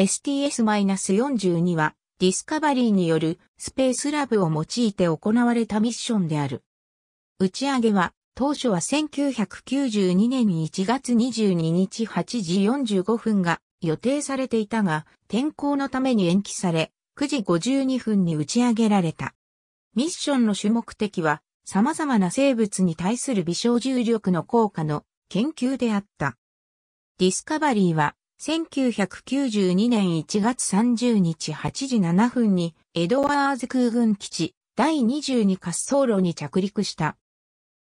STS-42 はディスカバリーによるスペースラブを用いて行われたミッションである。打ち上げは当初は1992年1月22日8時45分が予定されていたが天候のために延期され9時52分に打ち上げられた。ミッションの主目的は様々な生物に対する微小重力の効果の研究であった。ディスカバリーは1992年1月30日8時7分に、エドワーズ空軍基地、第22滑走路に着陸した。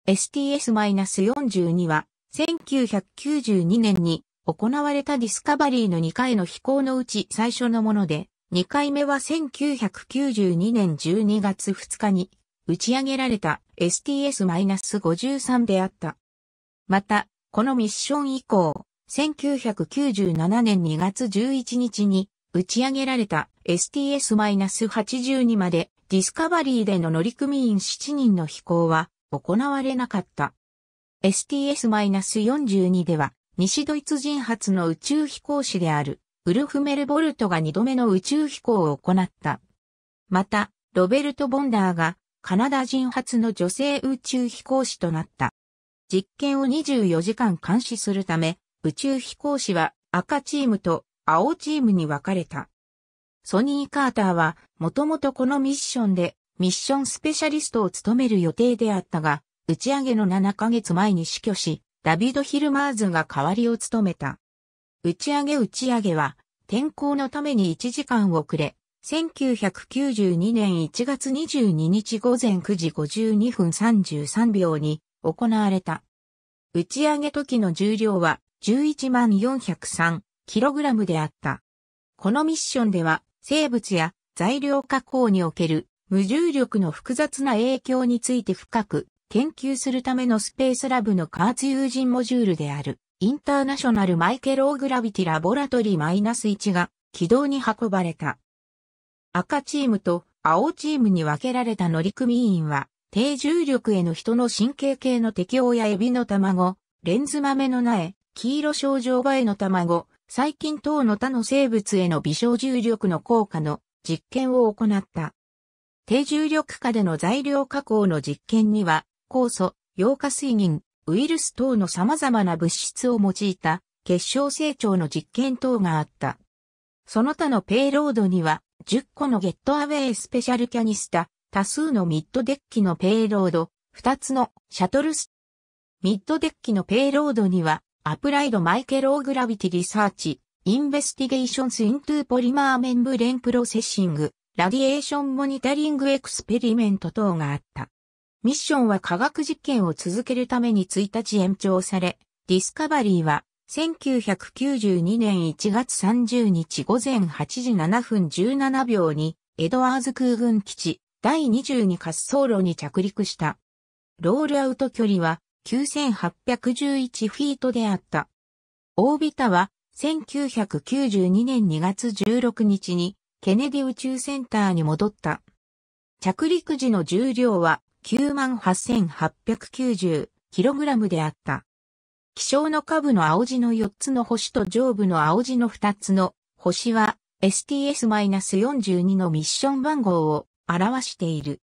STS-42 は、1992年に行われたディスカバリーの2回の飛行のうち最初のもので、2回目は1992年12月2日に打ち上げられた STS-53 であった。また、このミッション以降、1997年2月11日に打ち上げられた STS-82 までディスカバリーでの乗組員7人の飛行は行われなかった。STS-42 では西ドイツ人発の宇宙飛行士であるウルフメルボルトが2度目の宇宙飛行を行った。また、ロベルト・ボンダーがカナダ人初の女性宇宙飛行士となった。実験を24時間監視するため、宇宙飛行士は赤チームと青チームに分かれた。ソニー・カーターはもともとこのミッションでミッションスペシャリストを務める予定であったが、打ち上げの7ヶ月前に死去し、ダビド・ヒルマーズが代わりを務めた。打ち上げ打ち上げは天候のために1時間遅れ、1992年1月22日午前9時52分33秒に行われた。打ち上げ時の重量は 11403kg であった。このミッションでは、生物や材料加工における無重力の複雑な影響について深く研究するためのスペースラブの加圧有人モジュールであるインターナショナルマイケローグラビティラボラトリー -1 が軌道に運ばれた。赤チームと青チームに分けられた乗組員は低重力への人の神経系の適応やエビの卵、レンズ豆の苗、黄色症状場への卵、細菌等の他の生物への微小重力の効果の実験を行った。低重力下での材料加工の実験には、酵素、溶化水銀、ウイルス等の様々な物質を用いた結晶成長の実験等があった。その他のペイロードには、10個のゲットアウェイスペシャルキャニスタ、多数のミッドデッキのペイロード、2つのシャトルス。ミッドデッキのペイロードには、アプライドマイケローグラビティリサーチ、インベスティゲーションスイントゥポリマーメンブレンプロセッシング、ラディエーションモニタリングエクスペリメント等があった。ミッションは科学実験を続けるために1日延長され、ディスカバリーは1992年1月30日午前8時7分17秒にエドワーズ空軍基地第22滑走路に着陸した。ロールアウト距離は9811フィートであった。オービタは1992年2月16日にケネディ宇宙センターに戻った。着陸時の重量は 98,890kg であった。気象の下部の青字の4つの星と上部の青字の2つの星は STS-42 のミッション番号を表している。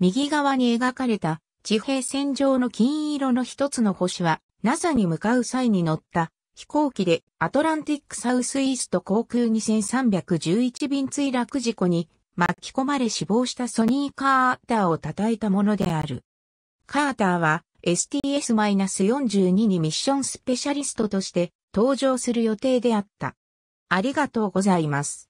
右側に描かれた地平線上の金色の一つの星は、NASA に向かう際に乗った飛行機でアトランティックサウスイースト航空2311便墜落事故に巻き込まれ死亡したソニー・カーターを叩いたものである。カーターは STS-42 にミッションスペシャリストとして登場する予定であった。ありがとうございます。